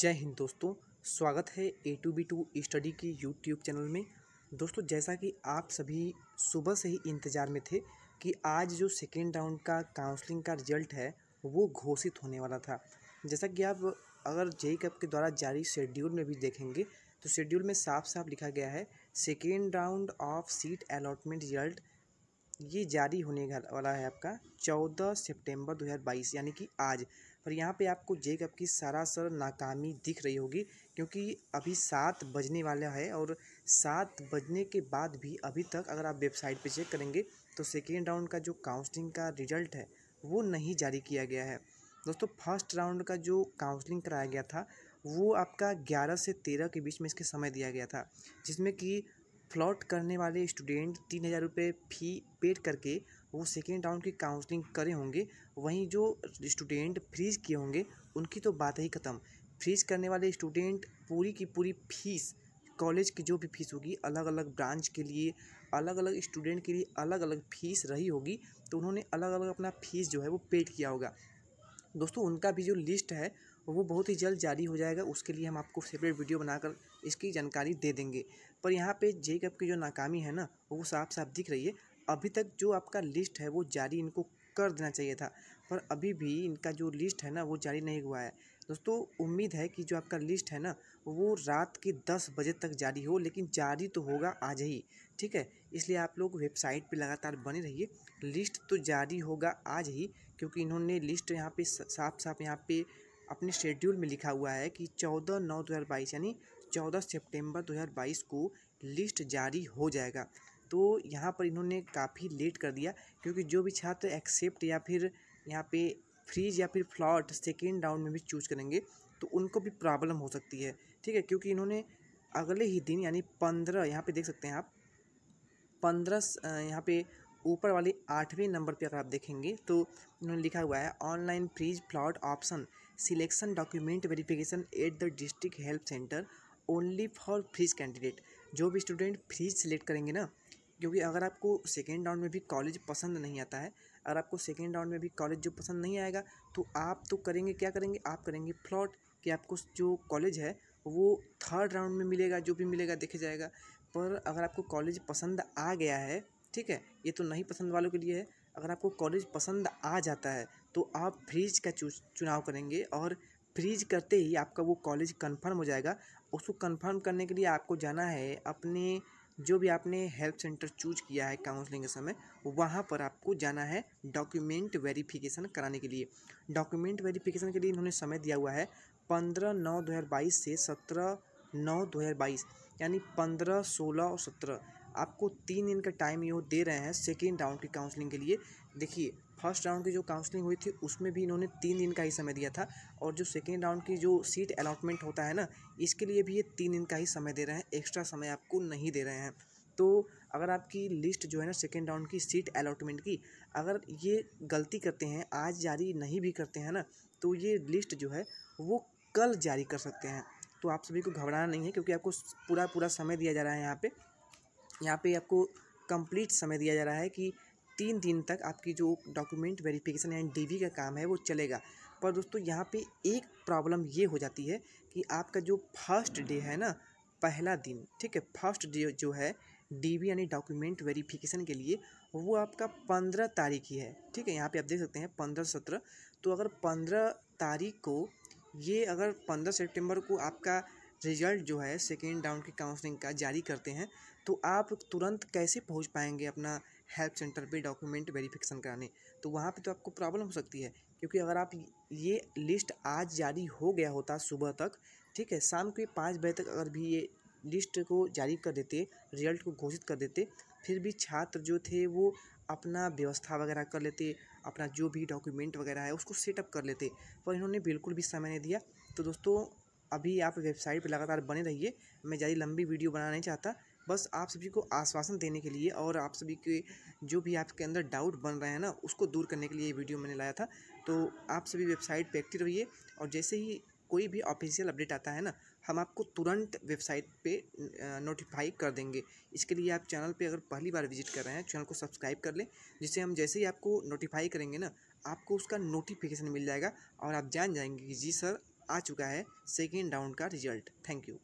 जय हिंद दोस्तों स्वागत है A two B two study के यूट्यूब चैनल में दोस्तों जैसा कि आप सभी सुबह से ही इंतज़ार में थे कि आज जो सेकेंड राउंड का काउंसलिंग का रिजल्ट है वो घोषित होने वाला था जैसा कि आप अगर जे कप के द्वारा जारी शेड्यूल में भी देखेंगे तो शेड्यूल में साफ साफ लिखा गया है second round of seat allotment result ये जारी होने वाला है आपका चौदह सितंबर 2022 यानी कि आज पर यहाँ पे आपको जेकअप की सरासर नाकामी दिख रही होगी क्योंकि अभी सात बजने वाला है और सात बजने के बाद भी अभी तक अगर आप वेबसाइट पे चेक करेंगे तो सेकेंड राउंड का जो काउंसलिंग का रिजल्ट है वो नहीं जारी किया गया है दोस्तों फर्स्ट राउंड का जो काउंसलिंग कराया गया था वो आपका ग्यारह से तेरह के बीच में इसके समय दिया गया था जिसमें कि फ्लॉट करने वाले स्टूडेंट तीन हज़ार रुपये फ़ी पेड करके वो सेकेंड राउंड की काउंसलिंग करे होंगे वहीं जो स्टूडेंट फ्रीज किए होंगे उनकी तो बात ही ख़त्म फ्रीज करने वाले स्टूडेंट पूरी की पूरी फीस कॉलेज की जो भी फीस होगी अलग अलग ब्रांच के लिए अलग अलग स्टूडेंट के लिए अलग अलग फीस रही होगी तो उन्होंने अलग अलग अपना फीस जो है वो पेड किया होगा दोस्तों उनका भी जो लिस्ट है वो बहुत ही जल्द जारी हो जाएगा उसके लिए हम आपको सेपरेट वीडियो बनाकर इसकी जानकारी दे देंगे पर यहाँ पे जे कप की जो नाकामी है ना वो साफ साफ दिख रही है अभी तक जो आपका लिस्ट है वो जारी इनको कर देना चाहिए था पर अभी भी इनका जो लिस्ट है ना वो जारी नहीं हुआ है दोस्तों उम्मीद है कि जो आपका लिस्ट है ना वो रात के दस बजे तक जारी हो लेकिन जारी तो होगा आज ही ठीक है इसलिए आप लोग वेबसाइट पे लगातार बने रहिए लिस्ट तो जारी होगा आज ही क्योंकि इन्होंने लिस्ट यहाँ पे साफ साफ यहाँ पे अपने शेड्यूल में लिखा हुआ है कि चौदह नौ दो यानी चौदह सेप्टेम्बर दो को लिस्ट जारी हो जाएगा तो यहाँ पर इन्होंने काफ़ी लेट कर दिया क्योंकि जो भी छात्र एक्सेप्ट या फिर यहाँ पे फ्रीज या फिर फ्लॉट सेकेंड राउंड में भी चूज करेंगे तो उनको भी प्रॉब्लम हो सकती है ठीक है क्योंकि इन्होंने अगले ही दिन यानी पंद्रह यहाँ पे देख सकते हैं आप पंद्रह यहाँ पे ऊपर वाले आठवें नंबर पे अगर आप देखेंगे तो इन्होंने लिखा हुआ है online freeze float option selection document verification at the district help centre only for freeze candidate जो भी स्टूडेंट फ्रीज सिलेक्ट करेंगे ना क्योंकि अगर आपको सेकेंड राउंड में भी कॉलेज पसंद नहीं आता है अगर आपको सेकेंड राउंड में भी कॉलेज जो पसंद नहीं आएगा तो आप तो करेंगे क्या करेंगे आप करेंगे फ्लॉट कि आपको जो कॉलेज है वो थर्ड राउंड में मिलेगा जो भी मिलेगा देखा जाएगा पर अगर आपको कॉलेज पसंद आ गया है ठीक है ये तो नहीं पसंद वालों के लिए है अगर आपको कॉलेज पसंद आ जाता है तो आप फ्रीज का चुनाव करेंगे और फ्रीज करते ही आपका वो कॉलेज कन्फर्म हो जाएगा उसको कन्फर्म करने के लिए आपको जाना है अपने जो भी आपने हेल्प सेंटर चूज किया है काउंसलिंग के समय वहाँ पर आपको जाना है डॉक्यूमेंट वेरिफिकेशन कराने के लिए डॉक्यूमेंट वेरिफिकेशन के लिए इन्होंने समय दिया हुआ है पंद्रह नौ दो हज़ार बाईस से सत्रह नौ दो हज़ार बाईस यानी पंद्रह सोलह और सत्रह आपको तीन दिन का टाइम ये दे रहे हैं सेकेंड राउंड की काउंसलिंग के लिए देखिए फर्स्ट राउंड की जो काउंसलिंग हुई थी उसमें भी इन्होंने तीन दिन का ही समय दिया था और जो सेकेंड राउंड की जो सीट अलाटमेंट होता है ना इसके लिए भी ये तीन दिन का ही समय दे रहे हैं एक्स्ट्रा समय आपको नहीं दे रहे हैं तो अगर आपकी लिस्ट जो है ना सेकेंड राउंड की सीट अलाटमेंट की अगर ये गलती करते हैं आज जारी नहीं भी करते हैं ना तो ये लिस्ट जो है वो कल जारी कर सकते हैं तो आप सभी को घबराना नहीं है क्योंकि आपको पूरा पूरा समय दिया जा रहा है यहाँ पे यहाँ पे आपको कंप्लीट समय दिया जा रहा है कि तीन दिन तक आपकी जो डॉक्यूमेंट वेरिफिकेशन एंड डीवी का काम है वो चलेगा पर दोस्तों यहाँ पे एक प्रॉब्लम ये हो जाती है कि आपका जो फर्स्ट डे है ना पहला दिन ठीक है फर्स्ट डे जो है डीवी यानी डॉक्यूमेंट वेरिफिकेशन के लिए वो आपका पंद्रह तारीख ही है ठीक है यहाँ पे आप देख सकते हैं पंद्रह सत्रह तो अगर पंद्रह तारीख को ये अगर पंद्रह सेप्टेम्बर को आपका रिजल्ट जो है सेकेंड राउंड की काउंसलिंग का जारी करते हैं तो आप तुरंत कैसे पहुंच पाएंगे अपना हेल्प सेंटर पे डॉक्यूमेंट वेरिफिकेशन कराने तो वहाँ पे तो आपको प्रॉब्लम हो सकती है क्योंकि अगर आप ये लिस्ट आज जारी हो गया होता सुबह तक ठीक है शाम के पाँच बजे तक अगर भी ये लिस्ट को जारी कर देते रिजल्ट को घोषित कर देते फिर भी छात्र जो थे वो अपना व्यवस्था वगैरह कर लेते अपना जो भी डॉक्यूमेंट वगैरह है उसको सेटअप कर लेते पर इन्होंने बिल्कुल भी समय नहीं दिया तो दोस्तों अभी आप वेबसाइट पर लगातार बने रहिए मैं ज़्यादा लंबी वीडियो बनाना नहीं चाहता बस आप सभी को आश्वासन देने के लिए और आप सभी के जो भी आपके अंदर डाउट बन रहे हैं ना उसको दूर करने के लिए ये वीडियो मैंने लाया था तो आप सभी वेबसाइट पर एक्टिव रहिए और जैसे ही कोई भी ऑफिशियल अपडेट आता है ना हम आपको तुरंत वेबसाइट पे नोटिफाई कर देंगे इसके लिए आप चैनल पे अगर पहली बार विजिट कर रहे हैं चैनल को सब्सक्राइब कर लें जिससे हम जैसे ही आपको नोटिफाई करेंगे ना आपको उसका नोटिफिकेशन मिल जाएगा और आप जान जाएंगे कि जी सर आ चुका है सेकेंड राउंड का रिजल्ट थैंक यू